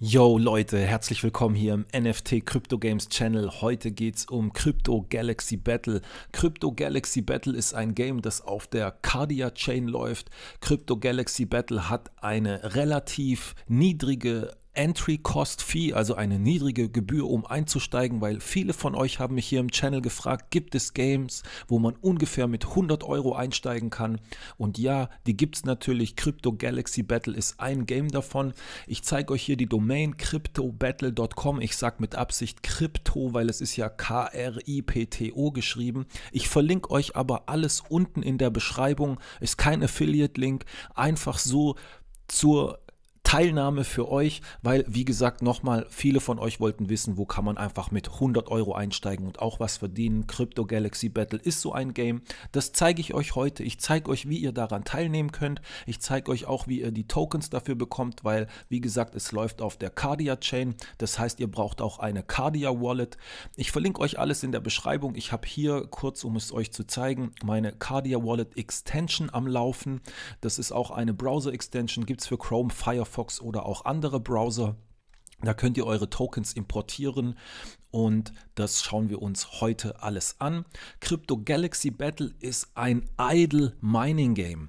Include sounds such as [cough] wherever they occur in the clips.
Yo Leute, herzlich willkommen hier im NFT Crypto Games Channel. Heute geht es um Crypto Galaxy Battle. Crypto Galaxy Battle ist ein Game, das auf der Cardia Chain läuft. Crypto Galaxy Battle hat eine relativ niedrige Entry Cost Fee, also eine niedrige Gebühr, um einzusteigen, weil viele von euch haben mich hier im Channel gefragt, gibt es Games, wo man ungefähr mit 100 Euro einsteigen kann? Und ja, die gibt es natürlich. Crypto Galaxy Battle ist ein Game davon. Ich zeige euch hier die Domain cryptobattle.com. Ich sage mit Absicht Crypto, weil es ist ja K-R-I-P-T-O geschrieben. Ich verlinke euch aber alles unten in der Beschreibung. Ist kein Affiliate-Link. Einfach so zur Teilnahme für euch, weil, wie gesagt, nochmal, viele von euch wollten wissen, wo kann man einfach mit 100 Euro einsteigen und auch was verdienen. Crypto Galaxy Battle ist so ein Game. Das zeige ich euch heute. Ich zeige euch, wie ihr daran teilnehmen könnt. Ich zeige euch auch, wie ihr die Tokens dafür bekommt, weil, wie gesagt, es läuft auf der Cardia Chain. Das heißt, ihr braucht auch eine Cardia Wallet. Ich verlinke euch alles in der Beschreibung. Ich habe hier kurz, um es euch zu zeigen, meine Cardia Wallet Extension am Laufen. Das ist auch eine Browser Extension, gibt es für Chrome, Firefox Firefox oder auch andere Browser. Da könnt ihr eure Tokens importieren und das schauen wir uns heute alles an. Crypto Galaxy Battle ist ein Idle Mining Game.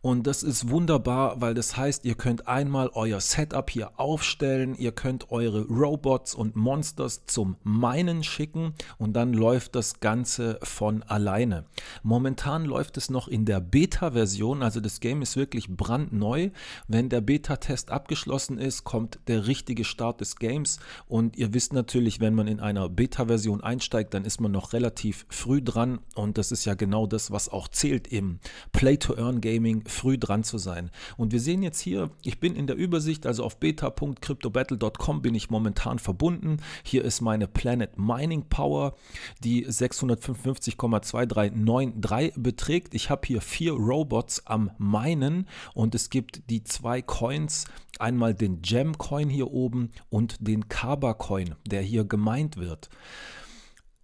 Und das ist wunderbar, weil das heißt, ihr könnt einmal euer Setup hier aufstellen, ihr könnt eure Robots und Monsters zum Meinen schicken und dann läuft das Ganze von alleine. Momentan läuft es noch in der Beta-Version, also das Game ist wirklich brandneu. Wenn der Beta-Test abgeschlossen ist, kommt der richtige Start des Games und ihr wisst natürlich, wenn man in einer Beta-Version einsteigt, dann ist man noch relativ früh dran und das ist ja genau das, was auch zählt im Play-to-Earn-Game Gaming früh dran zu sein. Und wir sehen jetzt hier, ich bin in der Übersicht, also auf beta.cryptobattle.com bin ich momentan verbunden. Hier ist meine Planet Mining Power, die 655,2393 beträgt. Ich habe hier vier Robots am Minen und es gibt die zwei Coins, einmal den Gem Coin hier oben und den Kaba Coin, der hier gemeint wird.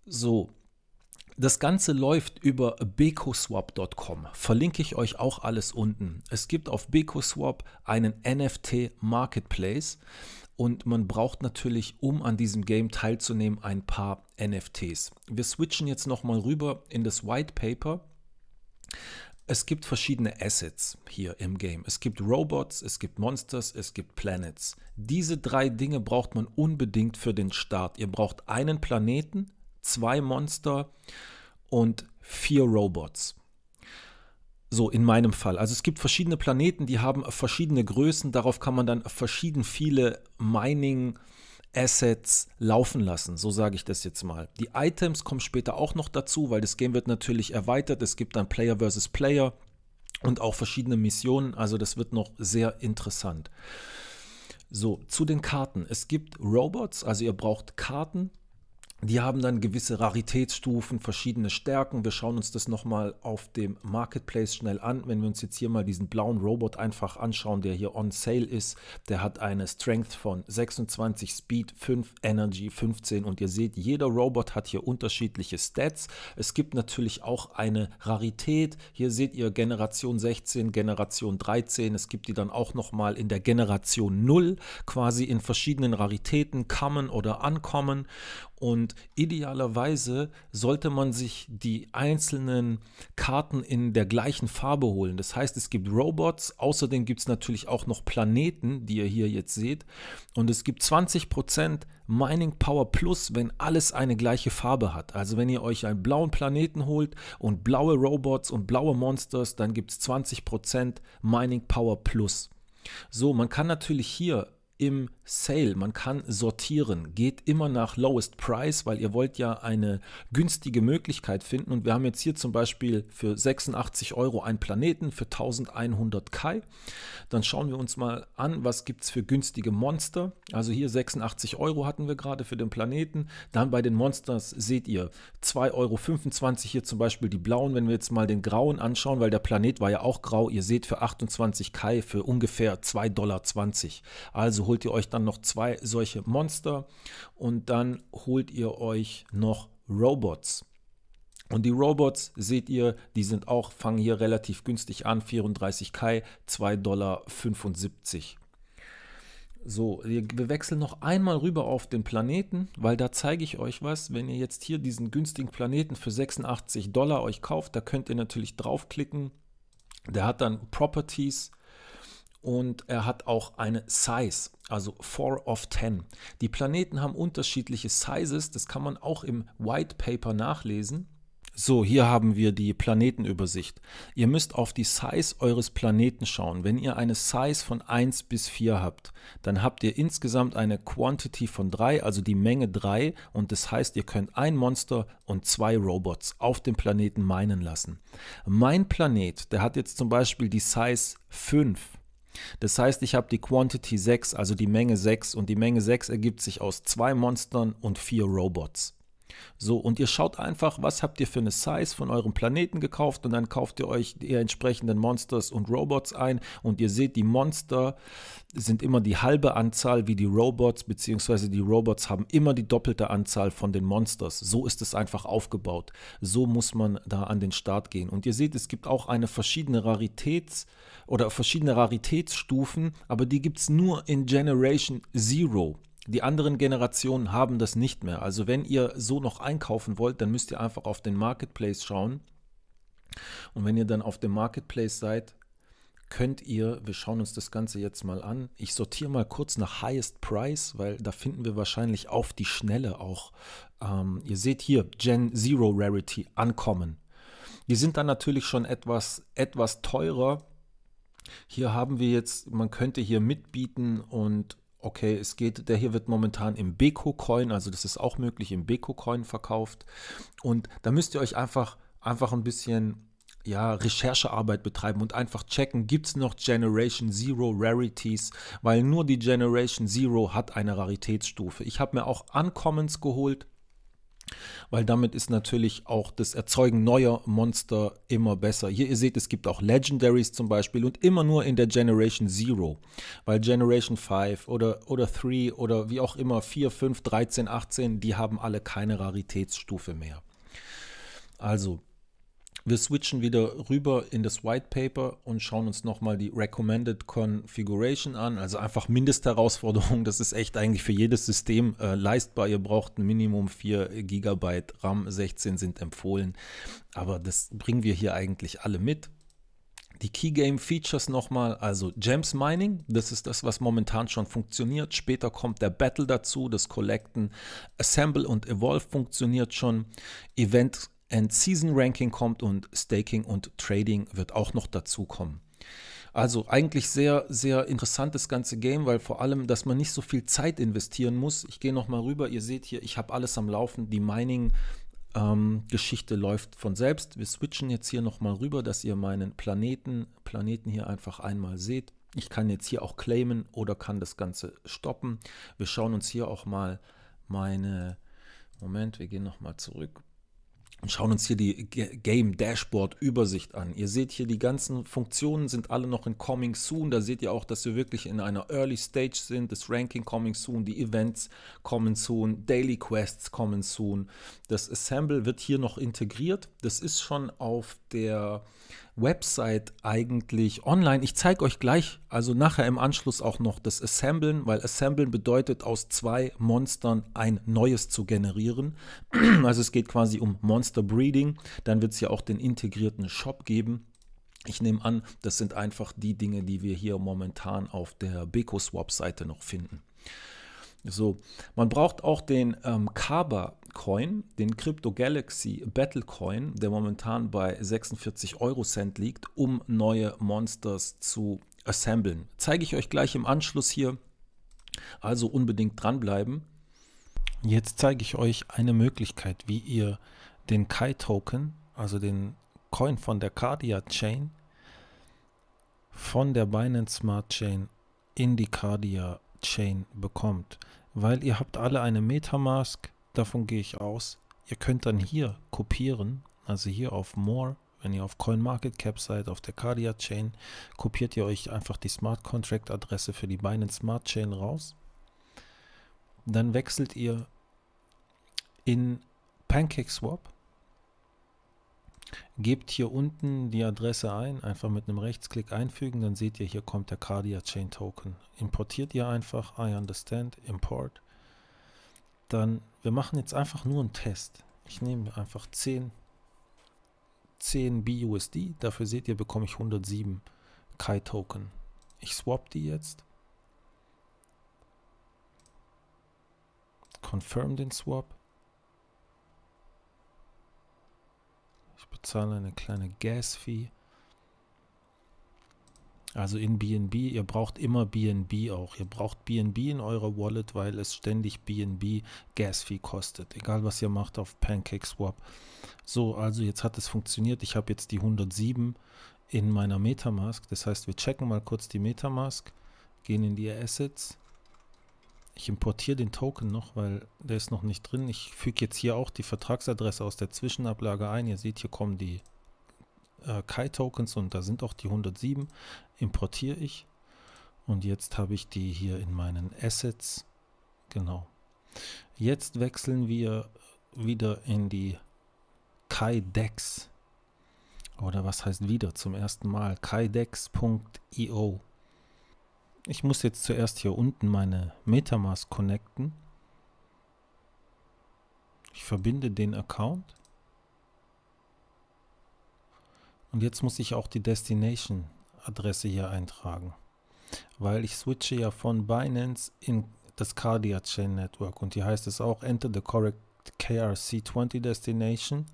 So, das Ganze läuft über becoswap.com. Verlinke ich euch auch alles unten. Es gibt auf becoswap einen NFT Marketplace und man braucht natürlich, um an diesem Game teilzunehmen, ein paar NFTs. Wir switchen jetzt nochmal rüber in das White Paper. Es gibt verschiedene Assets hier im Game. Es gibt Robots, es gibt Monsters, es gibt Planets. Diese drei Dinge braucht man unbedingt für den Start. Ihr braucht einen Planeten, zwei Monster und vier Robots. So in meinem Fall. Also es gibt verschiedene Planeten, die haben verschiedene Größen. Darauf kann man dann verschieden viele Mining-Assets laufen lassen. So sage ich das jetzt mal. Die Items kommen später auch noch dazu, weil das Game wird natürlich erweitert. Es gibt dann Player versus Player und auch verschiedene Missionen. Also das wird noch sehr interessant. So, zu den Karten. Es gibt Robots, also ihr braucht Karten die haben dann gewisse Raritätsstufen, verschiedene Stärken. Wir schauen uns das nochmal auf dem Marketplace schnell an. Wenn wir uns jetzt hier mal diesen blauen Robot einfach anschauen, der hier on sale ist, der hat eine Strength von 26, Speed 5, Energy 15 und ihr seht, jeder Robot hat hier unterschiedliche Stats. Es gibt natürlich auch eine Rarität. Hier seht ihr Generation 16, Generation 13. Es gibt die dann auch nochmal in der Generation 0, quasi in verschiedenen Raritäten, kommen oder ankommen. Und idealerweise sollte man sich die einzelnen Karten in der gleichen Farbe holen. Das heißt, es gibt Robots, außerdem gibt es natürlich auch noch Planeten, die ihr hier jetzt seht. Und es gibt 20% Mining Power Plus, wenn alles eine gleiche Farbe hat. Also wenn ihr euch einen blauen Planeten holt und blaue Robots und blaue Monsters, dann gibt es 20% Mining Power Plus. So, man kann natürlich hier im Sale. Man kann sortieren, geht immer nach Lowest Price, weil ihr wollt ja eine günstige Möglichkeit finden. Und wir haben jetzt hier zum Beispiel für 86 Euro einen Planeten für 1100 Kai. Dann schauen wir uns mal an, was gibt es für günstige Monster. Also hier 86 Euro hatten wir gerade für den Planeten. Dann bei den Monsters seht ihr 2,25 Euro hier zum Beispiel die blauen. Wenn wir jetzt mal den grauen anschauen, weil der Planet war ja auch grau. Ihr seht für 28 Kai für ungefähr 2,20 Dollar. Also also holt ihr euch dann noch zwei solche Monster und dann holt ihr euch noch Robots. Und die Robots seht ihr, die sind auch, fangen hier relativ günstig an, 34 Kai, 2,75 Dollar. So, wir wechseln noch einmal rüber auf den Planeten, weil da zeige ich euch was. Wenn ihr jetzt hier diesen günstigen Planeten für 86 Dollar euch kauft, da könnt ihr natürlich draufklicken. Der hat dann Properties, und er hat auch eine Size, also 4 of 10. Die Planeten haben unterschiedliche Sizes, das kann man auch im White Paper nachlesen. So, hier haben wir die Planetenübersicht. Ihr müsst auf die Size eures Planeten schauen. Wenn ihr eine Size von 1 bis 4 habt, dann habt ihr insgesamt eine Quantity von 3, also die Menge 3. Und das heißt, ihr könnt ein Monster und zwei Robots auf dem Planeten meinen lassen. Mein Planet, der hat jetzt zum Beispiel die Size 5. Das heißt, ich habe die Quantity 6, also die Menge 6 und die Menge 6 ergibt sich aus zwei Monstern und vier Robots. So, und ihr schaut einfach, was habt ihr für eine Size von eurem Planeten gekauft und dann kauft ihr euch die entsprechenden Monsters und Robots ein und ihr seht, die Monster sind immer die halbe Anzahl wie die Robots, beziehungsweise die Robots haben immer die doppelte Anzahl von den Monsters. So ist es einfach aufgebaut. So muss man da an den Start gehen. Und ihr seht, es gibt auch eine verschiedene Raritäts- oder verschiedene Raritätsstufen, aber die gibt es nur in Generation Zero. Die anderen Generationen haben das nicht mehr. Also wenn ihr so noch einkaufen wollt, dann müsst ihr einfach auf den Marketplace schauen. Und wenn ihr dann auf dem Marketplace seid, könnt ihr, wir schauen uns das Ganze jetzt mal an. Ich sortiere mal kurz nach Highest Price, weil da finden wir wahrscheinlich auf die Schnelle auch. Ähm, ihr seht hier Gen Zero Rarity ankommen. Die sind dann natürlich schon etwas, etwas teurer. Hier haben wir jetzt, man könnte hier mitbieten und okay, es geht, der hier wird momentan im Beko-Coin, also das ist auch möglich, im Beko-Coin verkauft. Und da müsst ihr euch einfach, einfach ein bisschen ja, Recherchearbeit betreiben und einfach checken, gibt es noch Generation Zero Rarities, weil nur die Generation Zero hat eine Raritätsstufe. Ich habe mir auch Uncommons geholt, weil damit ist natürlich auch das Erzeugen neuer Monster immer besser. Hier, ihr seht, es gibt auch Legendaries zum Beispiel und immer nur in der Generation Zero, weil Generation 5 oder, oder 3 oder wie auch immer 4, 5, 13, 18, die haben alle keine Raritätsstufe mehr. Also, wir switchen wieder rüber in das White Paper und schauen uns nochmal die Recommended Configuration an, also einfach Mindestherausforderung. Das ist echt eigentlich für jedes System äh, leistbar. Ihr braucht ein Minimum 4 GB RAM, 16 sind empfohlen, aber das bringen wir hier eigentlich alle mit. Die Key Game Features nochmal, also Gems Mining, das ist das, was momentan schon funktioniert. Später kommt der Battle dazu, das Collecten, Assemble und Evolve funktioniert schon. Event End-Season-Ranking kommt und Staking und Trading wird auch noch dazu kommen. Also eigentlich sehr, sehr interessant das ganze Game, weil vor allem, dass man nicht so viel Zeit investieren muss. Ich gehe nochmal rüber, ihr seht hier, ich habe alles am Laufen, die Mining. Ähm, Geschichte läuft von selbst. Wir switchen jetzt hier nochmal rüber, dass ihr meinen Planeten, Planeten hier einfach einmal seht. Ich kann jetzt hier auch claimen oder kann das Ganze stoppen. Wir schauen uns hier auch mal meine, Moment, wir gehen nochmal zurück und schauen uns hier die Game Dashboard Übersicht an. Ihr seht hier, die ganzen Funktionen sind alle noch in Coming Soon. Da seht ihr auch, dass wir wirklich in einer Early Stage sind. Das Ranking Coming Soon, die Events kommen soon, Daily Quests kommen soon. Das Assemble wird hier noch integriert. Das ist schon auf der Website eigentlich online. Ich zeige euch gleich, also nachher im Anschluss auch noch das Assemblen, weil Assemblen bedeutet, aus zwei Monstern ein neues zu generieren. [clears throat] Also es geht quasi um Monster Master Breeding. Dann wird es ja auch den integrierten Shop geben. Ich nehme an, das sind einfach die Dinge, die wir hier momentan auf der BecoSwap-Seite noch finden. So, man braucht auch den ähm, Kaba Coin, den Crypto Galaxy Battle Coin, der momentan bei 46 Euro Cent liegt, um neue Monsters zu assemblen. Zeige ich euch gleich im Anschluss hier. Also unbedingt dranbleiben. Jetzt zeige ich euch eine Möglichkeit, wie ihr den Kai-Token, also den Coin von der Cardia Chain, von der Binance Smart Chain in die Cardia Chain bekommt. Weil ihr habt alle eine Metamask, davon gehe ich aus. Ihr könnt dann hier kopieren, also hier auf More, wenn ihr auf CoinMarketCap seid, auf der Cardia Chain, kopiert ihr euch einfach die Smart Contract Adresse für die Binance Smart Chain raus. Dann wechselt ihr in PancakeSwap. Gebt hier unten die Adresse ein, einfach mit einem Rechtsklick einfügen, dann seht ihr, hier kommt der Cardia Chain Token. Importiert ihr einfach, I understand, import. Dann, wir machen jetzt einfach nur einen Test. Ich nehme einfach 10, 10 BUSD, dafür seht ihr, bekomme ich 107 Kai Token. Ich swap die jetzt. Confirm den Swap. bezahle eine kleine Gas-Fee. Also in BNB, ihr braucht immer BNB auch. Ihr braucht BNB in eurer Wallet, weil es ständig BNB Gas Fee kostet. Egal was ihr macht auf PancakeSwap. So, also jetzt hat es funktioniert. Ich habe jetzt die 107 in meiner Metamask. Das heißt, wir checken mal kurz die Metamask, gehen in die Assets ich importiere den Token noch, weil der ist noch nicht drin. Ich füge jetzt hier auch die Vertragsadresse aus der Zwischenablage ein. Ihr seht, hier kommen die äh, Kai-Tokens und da sind auch die 107. Importiere ich. Und jetzt habe ich die hier in meinen Assets. Genau. Jetzt wechseln wir wieder in die Kai-Dex. Oder was heißt wieder zum ersten Mal? Kai-Dex.io. Ich muss jetzt zuerst hier unten meine Metamask connecten. Ich verbinde den Account. Und jetzt muss ich auch die Destination-Adresse hier eintragen, weil ich switche ja von Binance in das Cardia Chain Network und hier heißt es auch Enter the correct KRC20 Destination.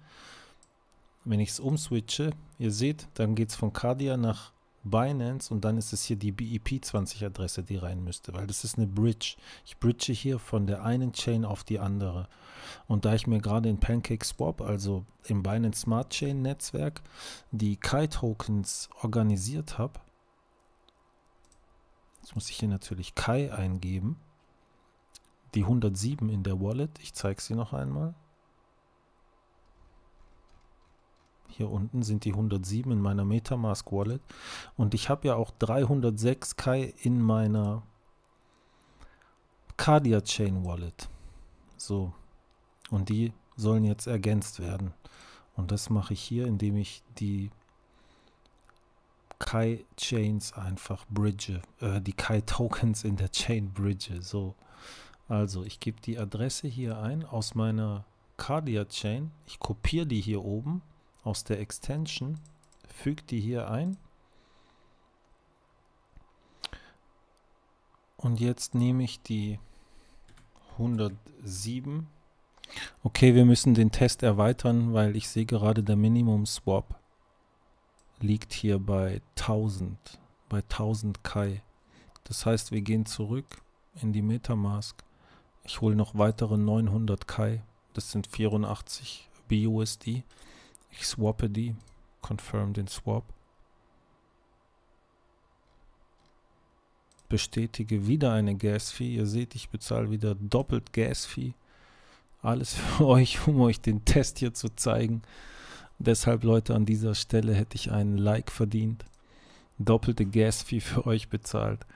Wenn ich es umswitche, ihr seht, dann geht es von Cardia nach Binance und dann ist es hier die BEP20-Adresse, die rein müsste, weil das ist eine Bridge. Ich bridge hier von der einen Chain auf die andere. Und da ich mir gerade in PancakeSwap, also im Binance Smart Chain Netzwerk, die Kai-Tokens organisiert habe, jetzt muss ich hier natürlich Kai eingeben, die 107 in der Wallet, ich zeige sie noch einmal. Hier unten sind die 107 in meiner Metamask Wallet. Und ich habe ja auch 306 Kai in meiner Cardia Chain Wallet. So. Und die sollen jetzt ergänzt werden. Und das mache ich hier, indem ich die Kai Chains einfach bridge, äh, die Kai Tokens in der Chain bridge. So. Also ich gebe die Adresse hier ein aus meiner Cardia Chain. Ich kopiere die hier oben aus der Extension, füge die hier ein. Und jetzt nehme ich die 107. Okay, wir müssen den Test erweitern, weil ich sehe gerade der Minimum Swap liegt hier bei 1000, bei 1000 Kai. Das heißt, wir gehen zurück in die Metamask. Ich hole noch weitere 900 Kai. Das sind 84 BUSD. Ich swappe die. Confirm den Swap. Bestätige wieder eine Gas-Fee. Ihr seht, ich bezahle wieder doppelt Gas-Fee. Alles [laughs] für euch, um euch den Test hier zu zeigen. Deshalb, Leute, an dieser Stelle hätte ich einen Like verdient. Doppelte Gas-Fee für euch bezahlt.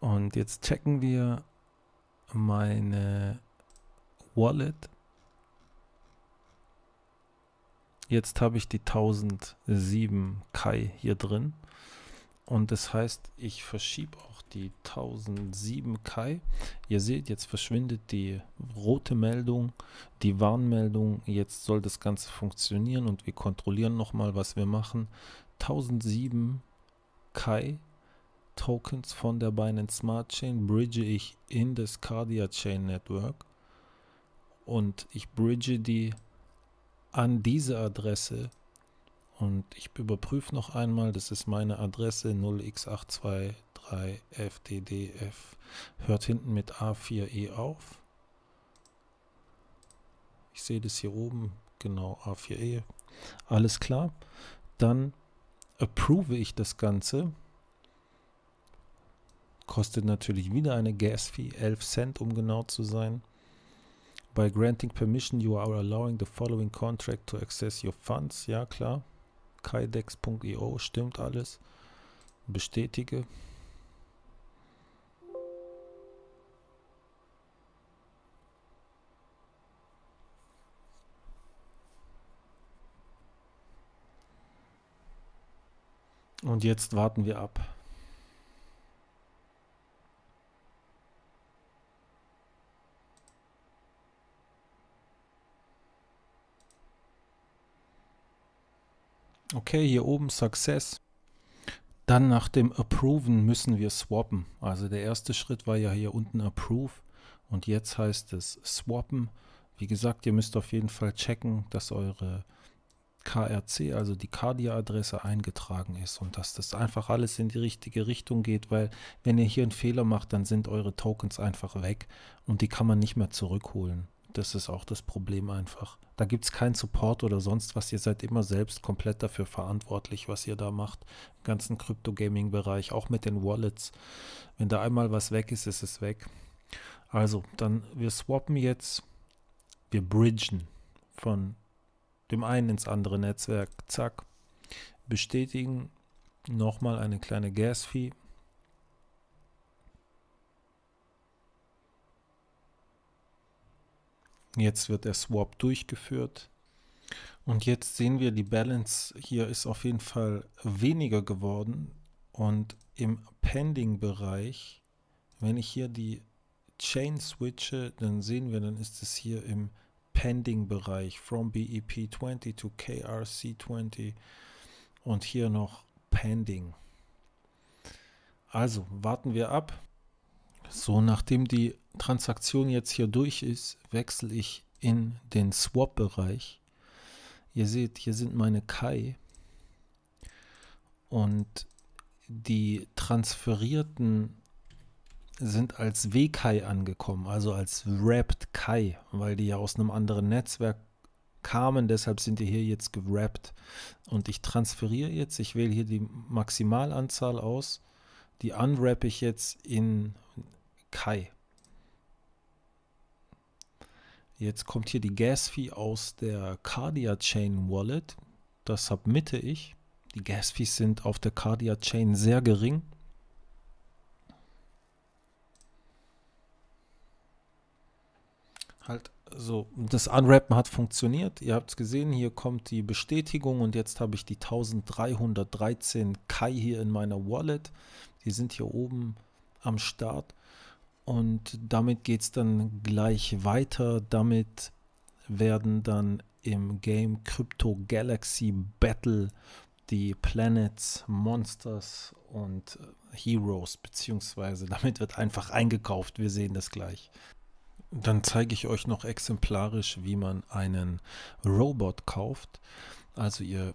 Und jetzt checken wir meine Wallet. Jetzt habe ich die 1007 Kai hier drin. Und das heißt, ich verschiebe auch die 1007 Kai. Ihr seht, jetzt verschwindet die rote Meldung, die Warnmeldung. Jetzt soll das Ganze funktionieren und wir kontrollieren nochmal, was wir machen. 1007 Kai Tokens von der Binance Smart Chain bridge ich in das Cardia Chain Network. Und ich bridge die an diese Adresse und ich überprüfe noch einmal, das ist meine Adresse 0x823FDDF. Hört hinten mit A4E auf. Ich sehe das hier oben, genau A4E. Alles klar. Dann approve ich das Ganze. Kostet natürlich wieder eine Gas-Fee, 11 Cent um genau zu sein. By granting permission, you are allowing the following contract to access your funds. Ja, klar. Kydex.io, e stimmt alles. Bestätige. Und jetzt warten wir ab. Okay, hier oben Success. Dann nach dem Approven müssen wir swappen. Also der erste Schritt war ja hier unten Approve und jetzt heißt es swappen. Wie gesagt, ihr müsst auf jeden Fall checken, dass eure KRC, also die Cardia-Adresse eingetragen ist und dass das einfach alles in die richtige Richtung geht, weil wenn ihr hier einen Fehler macht, dann sind eure Tokens einfach weg und die kann man nicht mehr zurückholen. Das ist auch das Problem einfach. Da gibt es keinen Support oder sonst was. Ihr seid immer selbst komplett dafür verantwortlich, was ihr da macht. Im ganzen Krypto-Gaming-Bereich, auch mit den Wallets. Wenn da einmal was weg ist, ist es weg. Also, dann, wir swappen jetzt, wir bridgen von dem einen ins andere Netzwerk. Zack. Bestätigen. Nochmal eine kleine Gas-Fee. Jetzt wird der Swap durchgeführt. Und jetzt sehen wir, die Balance hier ist auf jeden Fall weniger geworden. Und im Pending-Bereich, wenn ich hier die Chain switche, dann sehen wir, dann ist es hier im Pending-Bereich from BEP20 to KRC20 und hier noch Pending. Also warten wir ab. So, nachdem die Transaktion jetzt hier durch ist, wechsle ich in den Swap-Bereich. Ihr seht, hier sind meine Kai und die transferierten sind als WKI angekommen, also als Wrapped Kai, weil die ja aus einem anderen Netzwerk kamen, deshalb sind die hier jetzt gewrappt. Und ich transferiere jetzt, ich wähle hier die Maximalanzahl aus, die unwrappe ich jetzt in Kai. Jetzt kommt hier die Gas-Fee aus der Cardia Chain Wallet. Das submitte ich. Die Gas-Fees sind auf der Cardia Chain sehr gering. Halt so, das Unwrappen hat funktioniert. Ihr habt es gesehen, hier kommt die Bestätigung und jetzt habe ich die 1313 Kai hier in meiner Wallet. Die sind hier oben am Start. Und damit geht es dann gleich weiter. Damit werden dann im Game Crypto Galaxy Battle die Planets, Monsters und Heroes, beziehungsweise damit wird einfach eingekauft. Wir sehen das gleich. Dann zeige ich euch noch exemplarisch, wie man einen Robot kauft. Also ihr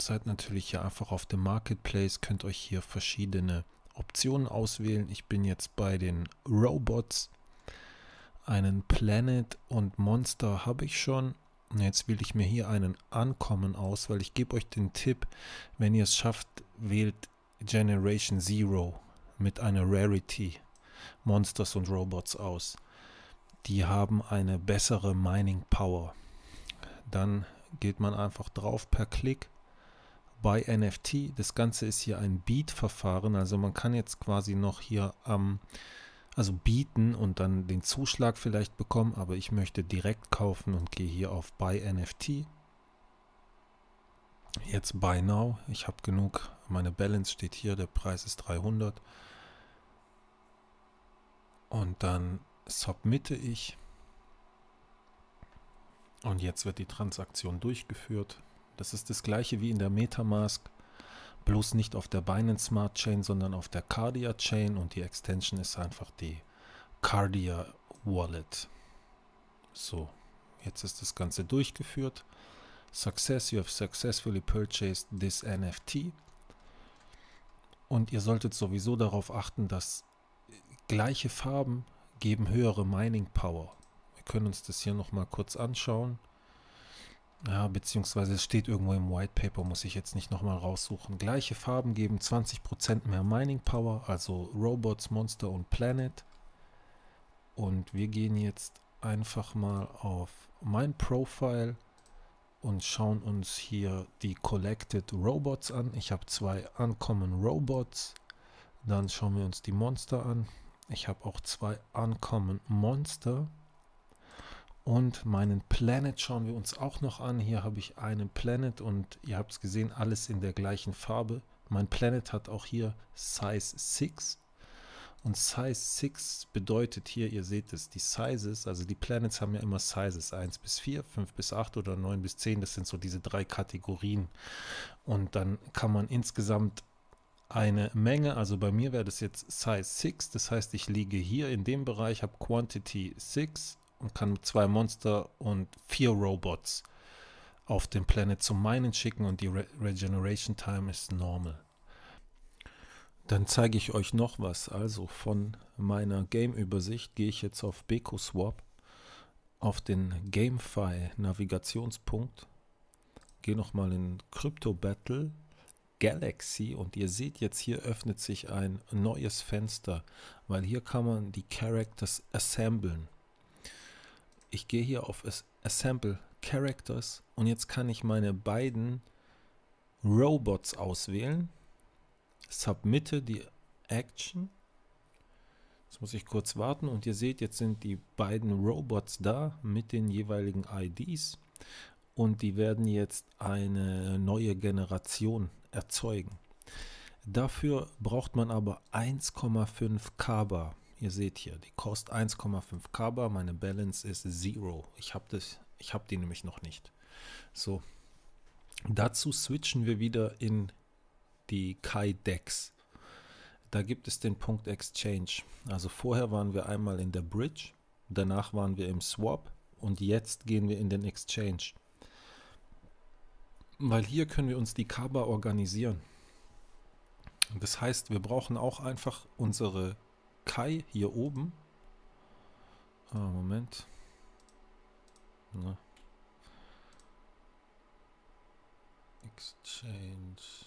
seid natürlich hier einfach auf dem Marketplace, könnt euch hier verschiedene Optionen auswählen. Ich bin jetzt bei den Robots. Einen Planet und Monster habe ich schon. Und jetzt wähle ich mir hier einen Ankommen aus, weil ich gebe euch den Tipp, wenn ihr es schafft, wählt Generation Zero mit einer Rarity Monsters und Robots aus. Die haben eine bessere Mining Power. Dann geht man einfach drauf per Klick bei NFT, das Ganze ist hier ein Beat-Verfahren, also man kann jetzt quasi noch hier am, ähm, also bieten und dann den Zuschlag vielleicht bekommen, aber ich möchte direkt kaufen und gehe hier auf Buy NFT. Jetzt Buy Now, ich habe genug, meine Balance steht hier, der Preis ist 300. Und dann submitte ich. Und jetzt wird die Transaktion durchgeführt. Das ist das gleiche wie in der Metamask, bloß nicht auf der Binance Smart Chain, sondern auf der Cardia Chain und die Extension ist einfach die Cardia Wallet. So, jetzt ist das Ganze durchgeführt. Success, you have successfully purchased this NFT. Und ihr solltet sowieso darauf achten, dass gleiche Farben geben höhere Mining Power. Wir können uns das hier nochmal kurz anschauen. Ja, beziehungsweise es steht irgendwo im White Paper, muss ich jetzt nicht nochmal raussuchen. Gleiche Farben geben 20% mehr Mining Power, also Robots, Monster und Planet. Und wir gehen jetzt einfach mal auf mein Profile und schauen uns hier die Collected Robots an. Ich habe zwei Uncommon Robots. Dann schauen wir uns die Monster an. Ich habe auch zwei Uncommon Monster. Und meinen Planet schauen wir uns auch noch an. Hier habe ich einen Planet und ihr habt es gesehen, alles in der gleichen Farbe. Mein Planet hat auch hier Size 6. Und Size 6 bedeutet hier, ihr seht es, die Sizes, also die Planets haben ja immer Sizes 1 bis 4, 5 bis 8 oder 9 bis 10. Das sind so diese drei Kategorien. Und dann kann man insgesamt eine Menge, also bei mir wäre das jetzt Size 6, das heißt ich liege hier in dem Bereich, habe Quantity 6 und kann zwei Monster und vier Robots auf den Planet zum Minen schicken und die Re Regeneration Time ist normal. Dann zeige ich euch noch was. Also von meiner Game-Übersicht gehe ich jetzt auf BecoSwap, auf den GameFi-Navigationspunkt, gehe nochmal in Crypto Battle Galaxy und ihr seht jetzt hier öffnet sich ein neues Fenster, weil hier kann man die Characters assemblen ich gehe hier auf Assemble Characters und jetzt kann ich meine beiden Robots auswählen. Submitte die Action. Jetzt muss ich kurz warten und ihr seht, jetzt sind die beiden Robots da mit den jeweiligen IDs und die werden jetzt eine neue Generation erzeugen. Dafür braucht man aber 1,5 Kaba. Ihr seht hier, die kostet 1,5 Kaba, meine Balance ist Zero. Ich habe hab die nämlich noch nicht. So, dazu switchen wir wieder in die Kai Dex. Da gibt es den Punkt Exchange. Also vorher waren wir einmal in der Bridge, danach waren wir im Swap und jetzt gehen wir in den Exchange. Weil hier können wir uns die Kaba organisieren. Das heißt, wir brauchen auch einfach unsere Kai hier oben. Ah, Moment. Na. Exchange.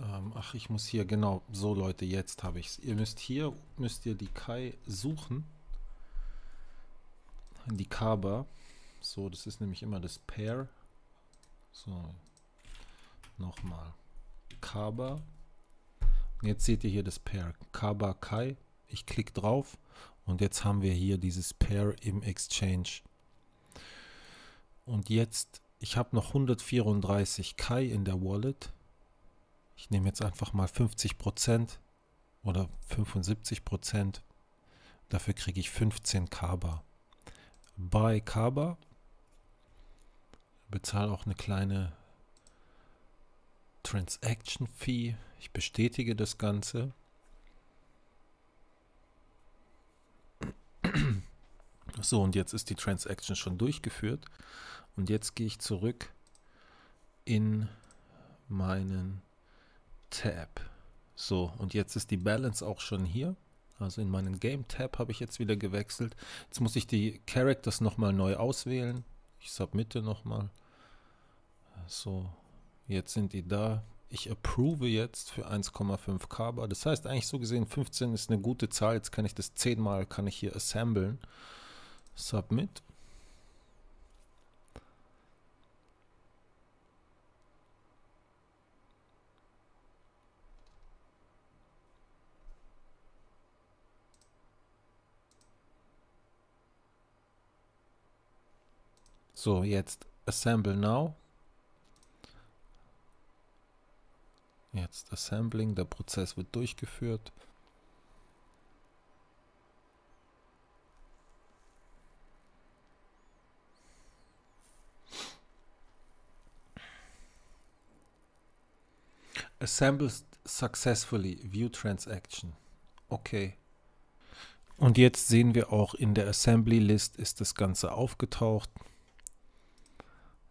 Ähm, ach, ich muss hier, genau, so Leute, jetzt habe ich es. Ihr müsst hier, müsst ihr die Kai suchen. Die Kaba. So, das ist nämlich immer das Pair. So, nochmal. Kaba. Jetzt seht ihr hier das Pair Kaba Kai. Ich klicke drauf und jetzt haben wir hier dieses Pair im Exchange. Und jetzt, ich habe noch 134 Kai in der Wallet. Ich nehme jetzt einfach mal 50% oder 75%. Dafür kriege ich 15 Kaba. Bei Kaba bezahle auch eine kleine Transaction Fee ich bestätige das Ganze. So, und jetzt ist die Transaction schon durchgeführt. Und jetzt gehe ich zurück in meinen Tab. So, und jetzt ist die Balance auch schon hier. Also in meinen Game Tab habe ich jetzt wieder gewechselt. Jetzt muss ich die Characters nochmal neu auswählen. Ich submitte nochmal. So, jetzt sind die da ich approve jetzt für 1,5 Kaba. Das heißt eigentlich so gesehen, 15 ist eine gute Zahl. Jetzt kann ich das 10 mal, kann ich hier assemblen. Submit. So, jetzt Assemble Now. Jetzt Assembling, der Prozess wird durchgeführt. Assembled successfully, view transaction. Okay. Und jetzt sehen wir auch in der Assembly List ist das Ganze aufgetaucht.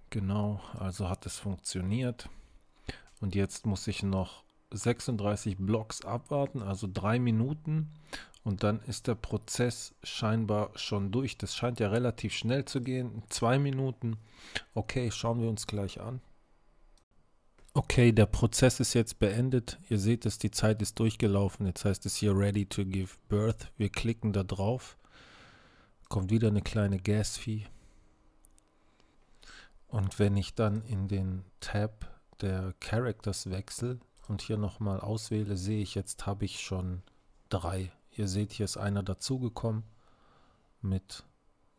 Genau, also hat es funktioniert. Und jetzt muss ich noch 36 Blocks abwarten, also drei Minuten. Und dann ist der Prozess scheinbar schon durch. Das scheint ja relativ schnell zu gehen. Zwei Minuten. Okay, schauen wir uns gleich an. Okay, der Prozess ist jetzt beendet. Ihr seht es, die Zeit ist durchgelaufen. Jetzt heißt es hier Ready to give birth. Wir klicken da drauf. Kommt wieder eine kleine Gas-Fee. Und wenn ich dann in den Tab der Characters wechsle und hier nochmal auswähle, sehe ich, jetzt habe ich schon drei. Ihr seht, hier ist einer dazugekommen mit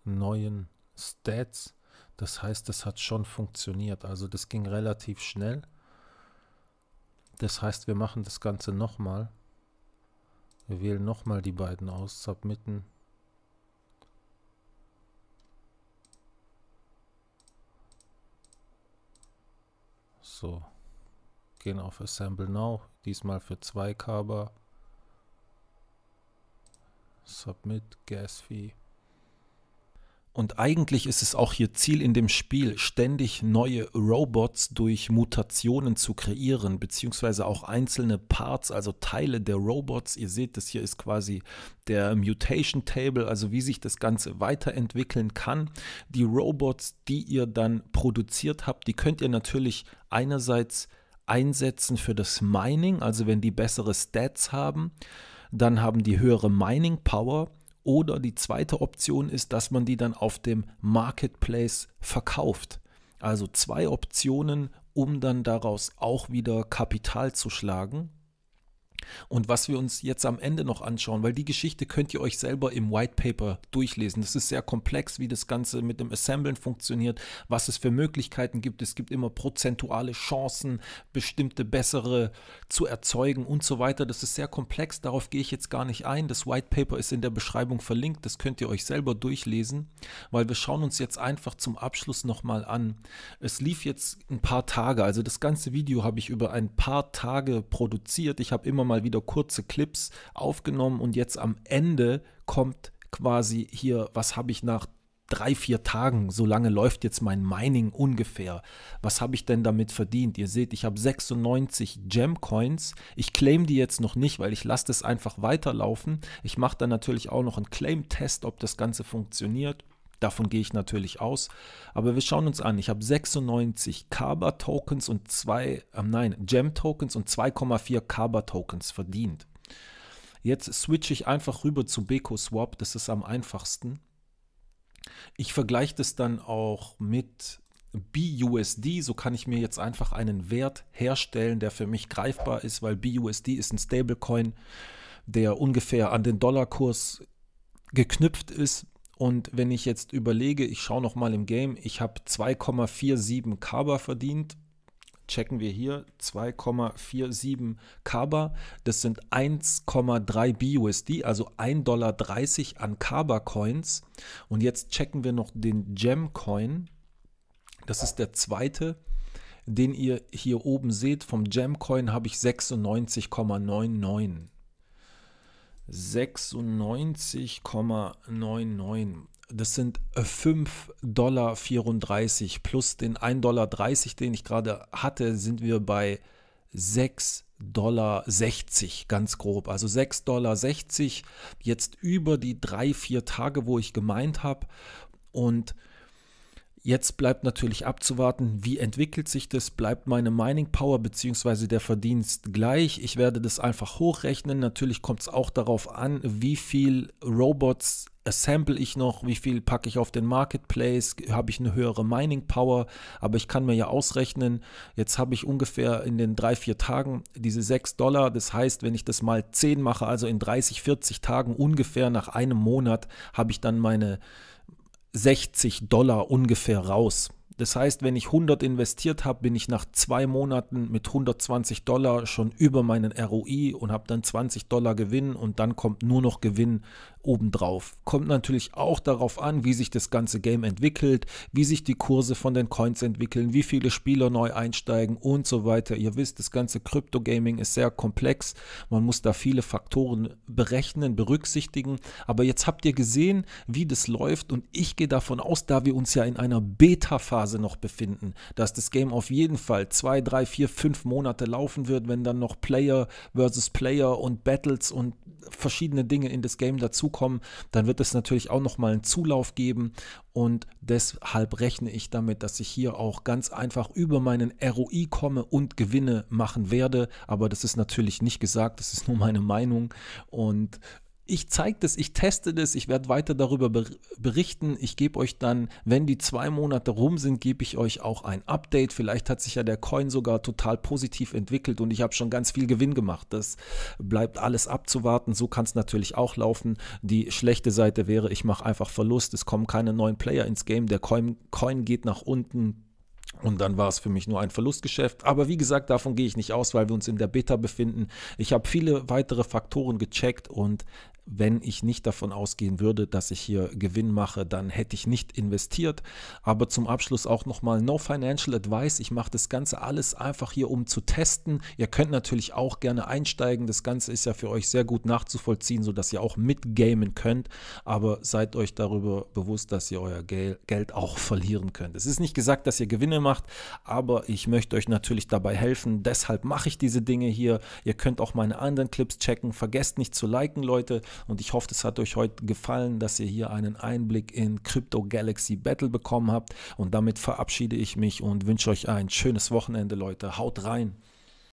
neuen Stats. Das heißt, das hat schon funktioniert. Also das ging relativ schnell. Das heißt, wir machen das Ganze nochmal. Wir wählen nochmal die beiden aus, submitten. So, gehen auf Assemble Now, diesmal für zwei Kaba. Submit, Gas Fee. Und eigentlich ist es auch hier Ziel in dem Spiel, ständig neue Robots durch Mutationen zu kreieren, beziehungsweise auch einzelne Parts, also Teile der Robots. Ihr seht, das hier ist quasi der Mutation Table, also wie sich das Ganze weiterentwickeln kann. Die Robots, die ihr dann produziert habt, die könnt ihr natürlich einerseits einsetzen für das Mining, also wenn die bessere Stats haben, dann haben die höhere Mining Power oder die zweite Option ist, dass man die dann auf dem Marketplace verkauft. Also zwei Optionen, um dann daraus auch wieder Kapital zu schlagen und was wir uns jetzt am Ende noch anschauen, weil die Geschichte könnt ihr euch selber im White Paper durchlesen. Das ist sehr komplex, wie das Ganze mit dem Assemblen funktioniert, was es für Möglichkeiten gibt. Es gibt immer prozentuale Chancen, bestimmte bessere zu erzeugen und so weiter. Das ist sehr komplex, darauf gehe ich jetzt gar nicht ein. Das White Paper ist in der Beschreibung verlinkt, das könnt ihr euch selber durchlesen, weil wir schauen uns jetzt einfach zum Abschluss nochmal an. Es lief jetzt ein paar Tage, also das ganze Video habe ich über ein paar Tage produziert. Ich habe immer mal wieder kurze Clips aufgenommen und jetzt am Ende kommt quasi hier, was habe ich nach drei, vier Tagen, so lange läuft jetzt mein Mining ungefähr. Was habe ich denn damit verdient? Ihr seht, ich habe 96 Gem-Coins. Ich claim die jetzt noch nicht, weil ich lasse das einfach weiterlaufen. Ich mache dann natürlich auch noch einen Claim-Test, ob das Ganze funktioniert. Davon gehe ich natürlich aus. Aber wir schauen uns an. Ich habe 96 Kaba Tokens und zwei, äh, nein, Gem Tokens und 2,4 Kaba Tokens verdient. Jetzt switche ich einfach rüber zu Beko Swap. Das ist am einfachsten. Ich vergleiche das dann auch mit BUSD, so kann ich mir jetzt einfach einen Wert herstellen, der für mich greifbar ist, weil BUSD ist ein Stablecoin, der ungefähr an den Dollarkurs geknüpft ist. Und wenn ich jetzt überlege, ich schaue nochmal im Game, ich habe 2,47 Kaba verdient. Checken wir hier 2,47 Kaba. Das sind 1,3 BUSD, also 1,30 Dollar an Kaba Coins. Und jetzt checken wir noch den Gem Coin. Das ist der zweite den ihr hier oben seht, vom Coin habe ich 96,99. 96,99. Das sind 5,34 Dollar plus den 1,30 Dollar, den ich gerade hatte, sind wir bei 6,60 Dollar ganz grob. Also 6,60 Dollar jetzt über die drei, vier Tage, wo ich gemeint habe. Und Jetzt bleibt natürlich abzuwarten, wie entwickelt sich das, bleibt meine Mining Power bzw. der Verdienst gleich. Ich werde das einfach hochrechnen. Natürlich kommt es auch darauf an, wie viel Robots assemble ich noch, wie viel packe ich auf den Marketplace, habe ich eine höhere Mining Power, aber ich kann mir ja ausrechnen, jetzt habe ich ungefähr in den drei, vier Tagen diese 6 Dollar, das heißt, wenn ich das mal 10 mache, also in 30, 40 Tagen ungefähr nach einem Monat, habe ich dann meine 60 Dollar ungefähr raus. Das heißt, wenn ich 100 investiert habe, bin ich nach zwei Monaten mit 120 Dollar schon über meinen ROI und habe dann 20 Dollar Gewinn und dann kommt nur noch Gewinn obendrauf. Kommt natürlich auch darauf an, wie sich das ganze Game entwickelt, wie sich die Kurse von den Coins entwickeln, wie viele Spieler neu einsteigen und so weiter. Ihr wisst, das ganze Krypto-Gaming ist sehr komplex. Man muss da viele Faktoren berechnen, berücksichtigen. Aber jetzt habt ihr gesehen, wie das läuft und ich gehe davon aus, da wir uns ja in einer Beta-Phase Phase noch befinden, dass das Game auf jeden Fall zwei, drei, vier, fünf Monate laufen wird, wenn dann noch Player versus Player und Battles und verschiedene Dinge in das Game dazukommen, dann wird es natürlich auch nochmal einen Zulauf geben und deshalb rechne ich damit, dass ich hier auch ganz einfach über meinen ROI komme und Gewinne machen werde, aber das ist natürlich nicht gesagt, das ist nur meine Meinung und ich zeige das, ich teste das, ich werde weiter darüber berichten. Ich gebe euch dann, wenn die zwei Monate rum sind, gebe ich euch auch ein Update. Vielleicht hat sich ja der Coin sogar total positiv entwickelt und ich habe schon ganz viel Gewinn gemacht. Das bleibt alles abzuwarten. So kann es natürlich auch laufen. Die schlechte Seite wäre, ich mache einfach Verlust. Es kommen keine neuen Player ins Game. Der Coin, Coin geht nach unten. Und dann war es für mich nur ein Verlustgeschäft. Aber wie gesagt, davon gehe ich nicht aus, weil wir uns in der Beta befinden. Ich habe viele weitere Faktoren gecheckt und wenn ich nicht davon ausgehen würde, dass ich hier Gewinn mache, dann hätte ich nicht investiert. Aber zum Abschluss auch nochmal No Financial Advice. Ich mache das Ganze alles einfach hier, um zu testen. Ihr könnt natürlich auch gerne einsteigen. Das Ganze ist ja für euch sehr gut nachzuvollziehen, sodass ihr auch mitgamen könnt. Aber seid euch darüber bewusst, dass ihr euer Geld auch verlieren könnt. Es ist nicht gesagt, dass ihr Gewinne macht, aber ich möchte euch natürlich dabei helfen. Deshalb mache ich diese Dinge hier. Ihr könnt auch meine anderen Clips checken. Vergesst nicht zu liken, Leute. Und ich hoffe, es hat euch heute gefallen, dass ihr hier einen Einblick in Crypto Galaxy Battle bekommen habt. Und damit verabschiede ich mich und wünsche euch ein schönes Wochenende, Leute. Haut rein!